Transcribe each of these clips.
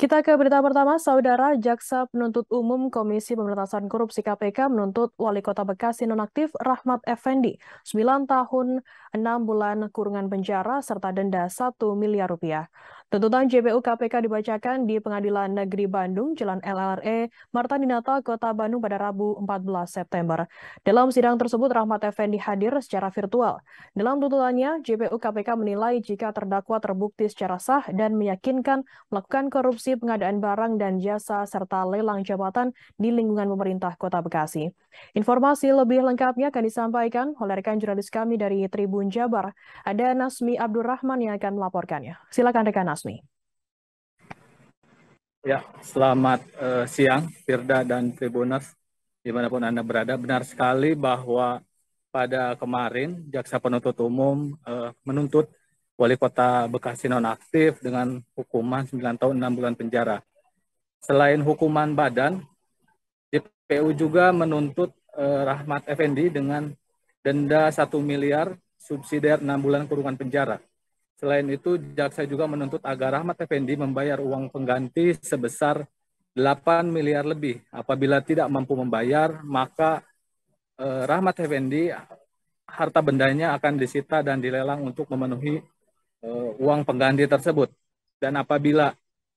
Kita ke berita pertama, Saudara Jaksa Penuntut Umum Komisi Pemberantasan Korupsi KPK menuntut Wali Kota Bekasi nonaktif Rahmat Effendi 9 tahun 6 bulan kurungan penjara serta denda 1 miliar rupiah. Tuntutan JPU KPK dibacakan di Pengadilan Negeri Bandung, Jalan LRE, Marta Dinata, Kota Bandung pada Rabu 14 September. Dalam sidang tersebut, Rahmat Effendi hadir secara virtual. Dalam tuntutannya, JPU KPK menilai jika terdakwa terbukti secara sah dan meyakinkan melakukan korupsi pengadaan barang dan jasa serta lelang jabatan di lingkungan pemerintah Kota Bekasi. Informasi lebih lengkapnya akan disampaikan oleh rekan jurnalis kami dari Tribun Jabar. Ada Nasmi Abdurrahman yang akan melaporkannya. Silakan rekan Nasmi. Ya, selamat uh, siang Firda dan Tribunas dimanapun Anda berada. Benar sekali bahwa pada kemarin Jaksa Penuntut Umum uh, menuntut Wali Kota Bekasi nonaktif dengan hukuman 9 tahun 6 bulan penjara. Selain hukuman badan, DPU juga menuntut uh, Rahmat Effendi dengan denda 1 miliar subsidiar 6 bulan kurungan penjara. Selain itu, jaksa juga menuntut agar Rahmat Effendi membayar uang pengganti sebesar 8 miliar lebih. Apabila tidak mampu membayar, maka eh, Rahmat Effendi harta bendanya akan disita dan dilelang untuk memenuhi eh, uang pengganti tersebut. Dan apabila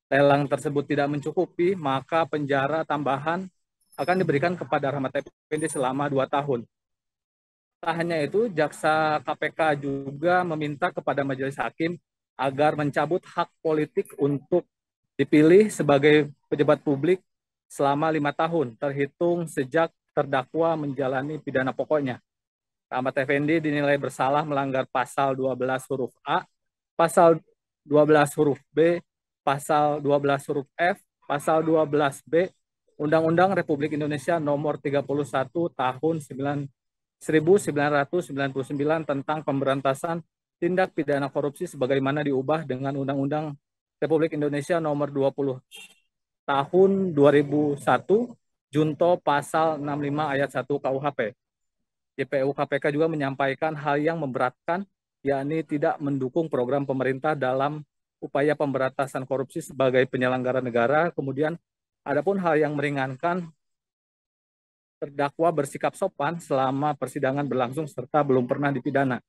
lelang tersebut tidak mencukupi, maka penjara tambahan akan diberikan kepada Rahmat Effendi selama 2 tahun. Tak hanya itu, jaksa KPK juga meminta kepada majelis hakim agar mencabut hak politik untuk dipilih sebagai pejabat publik selama lima tahun, terhitung sejak terdakwa menjalani pidana pokoknya. Ahmad Effendi dinilai bersalah melanggar pasal 12 huruf A, pasal 12 huruf B, pasal 12 huruf F, pasal 12 B, Undang-Undang Republik Indonesia nomor 31 tahun 19 1999 tentang pemberantasan tindak pidana korupsi sebagaimana diubah dengan Undang-Undang Republik Indonesia nomor 20 tahun 2001 junto pasal 65 ayat 1 KUHP. JPU KPK juga menyampaikan hal yang memberatkan yakni tidak mendukung program pemerintah dalam upaya pemberantasan korupsi sebagai penyelenggara negara. Kemudian adapun hal yang meringankan terdakwa bersikap sopan selama persidangan berlangsung serta belum pernah dipidana.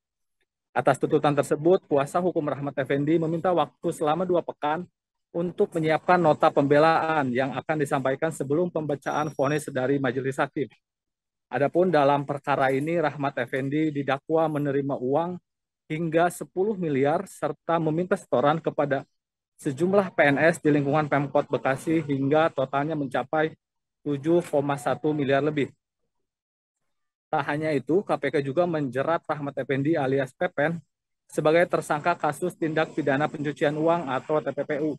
Atas tuntutan tersebut, kuasa hukum Rahmat Effendi meminta waktu selama dua pekan untuk menyiapkan nota pembelaan yang akan disampaikan sebelum pembacaan vonis dari majelis hakim. Adapun dalam perkara ini, Rahmat Effendi didakwa menerima uang hingga 10 miliar serta meminta setoran kepada sejumlah PNS di lingkungan Pemkot Bekasi hingga totalnya mencapai 7,1 miliar lebih. Tak hanya itu, KPK juga menjerat Rahmat Effendi alias Pepen sebagai tersangka kasus tindak pidana pencucian uang atau TPPU.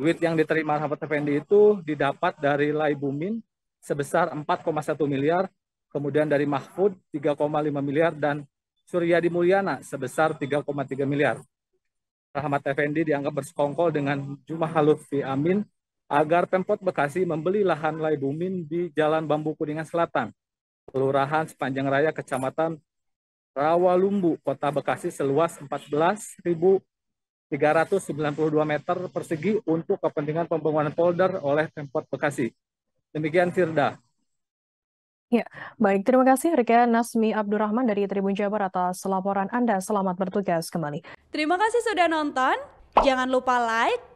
Duit yang diterima Rahmat Effendi itu didapat dari Lai Bumin sebesar 4,1 miliar, kemudian dari Mahfud 3,5 miliar, dan Suryadi Mulyana sebesar 3,3 miliar. Rahmat Effendi dianggap bersekongkol dengan Jumah Halufi Amin agar Pemkot Bekasi membeli lahan lai Bumin di Jalan Bambu Kuningan Selatan, Kelurahan Sepanjang Raya, Kecamatan Rawalumbu, Kota Bekasi seluas 14.392 meter persegi untuk kepentingan pembangunan polder oleh Pemkot Bekasi. Demikian Firda. Ya, baik. Terima kasih Rika Nasmi Abdurrahman dari Tribun Jabar atas laporan Anda. Selamat bertugas kembali. Terima kasih sudah nonton. Jangan lupa like,